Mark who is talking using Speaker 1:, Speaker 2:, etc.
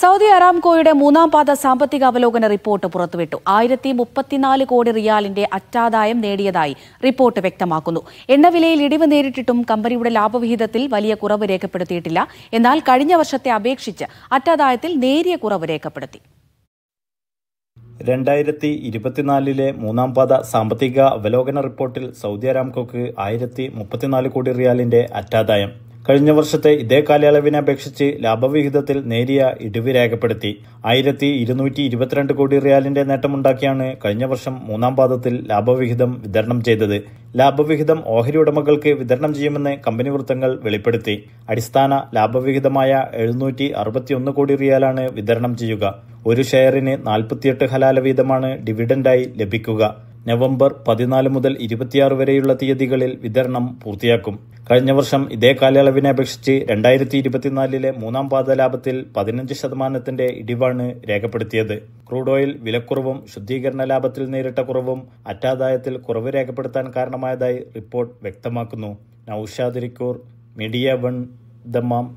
Speaker 1: Saudi അറാംകോയുടെ മൂന്നാം പാദ സാമ്പത്തിക അവലോകന റിപ്പോർട്ട് പുറത്തുവിട്ടു ആയിരത്തി മുപ്പത്തിനാല് കോടി റിയാലിന്റെ അറ്റാദായം നേടിയതായി റിപ്പോർട്ട് വ്യക്തമാക്കുന്നു എണ്ണവിലയിൽ ഇടിവ് നേരിട്ടിട്ടും കമ്പനിയുടെ ലാഭവിഹിതത്തിൽ വലിയ കുറവ് രേഖപ്പെടുത്തിയിട്ടില്ല എന്നാൽ കഴിഞ്ഞ വർഷത്തെ അപേക്ഷിച്ച് അറ്റാദായത്തിൽ നേരിയ കുറവ് രേഖപ്പെടുത്തി
Speaker 2: രണ്ടായിരത്തി ഇരുപത്തിനാലിലെ മൂന്നാം പാദ സാമ്പത്തിക അവലോകന റിപ്പോർട്ടിൽ സൗദി അറാംകോക്ക് ആയിരത്തി മുപ്പത്തിനാല് കോടി റിയാലിന്റെ അറ്റാദായം കഴിഞ്ഞ വർഷത്തെ ഇതേ കാലയളവിനെ അപേക്ഷിച്ച് ലാഭവിഹിതത്തിൽ നേരിയ ഇടിവ് രേഖപ്പെടുത്തി ആയിരത്തി ഇരുന്നൂറ്റി ഇരുപത്തിരണ്ട് കോടി റിയാലിന്റെ നേട്ടമുണ്ടാക്കിയാണ് കഴിഞ്ഞ വർഷം മൂന്നാം പാദത്തിൽ ലാഭവിഹിതം വിതരണം ചെയ്തത് ലാഭവിഹിതം ഓഹരി ഉടമകൾക്ക് വിതരണം ചെയ്യുമെന്ന് കമ്പനി വൃത്തങ്ങൾ വെളിപ്പെടുത്തി അടിസ്ഥാന ലാഭവിഹിതമായ എഴുന്നൂറ്റി അറുപത്തിയൊന്ന് കോടി റിയാലാണ് വിതരണം ചെയ്യുക ഒരു ഷെയറിന് നാൽപ്പത്തിയെട്ട് ഹലാല വീതമാണ് ഡിവിഡൻഡായി ലഭിക്കുക നവംബർ പതിനാല് മുതൽ ഇരുപത്തിയാറ് വരെയുള്ള തീയതികളിൽ വിതരണം പൂർത്തിയാക്കും കഴിഞ്ഞ വർഷം ഇതേ കാലയളവിനെ അപേക്ഷിച്ച് രണ്ടായിരത്തി ഇരുപത്തിനാലിലെ മൂന്നാം പാദ ലാഭത്തിൽ പതിനഞ്ച് ശതമാനത്തിന്റെ ഇടിവാണ് രേഖപ്പെടുത്തിയത് ക്രൂഡ് ഓയിൽ വിലക്കുറവും ശുദ്ധീകരണ ലാഭത്തിൽ നേരിട്ട കുറവും അറ്റാദായത്തിൽ കുറവ് രേഖപ്പെടുത്താൻ കാരണമായതായി റിപ്പോർട്ട് വ്യക്തമാക്കുന്നു നൌഷാദ് റിക്കൂർ മീഡിയ വൺ ദമാം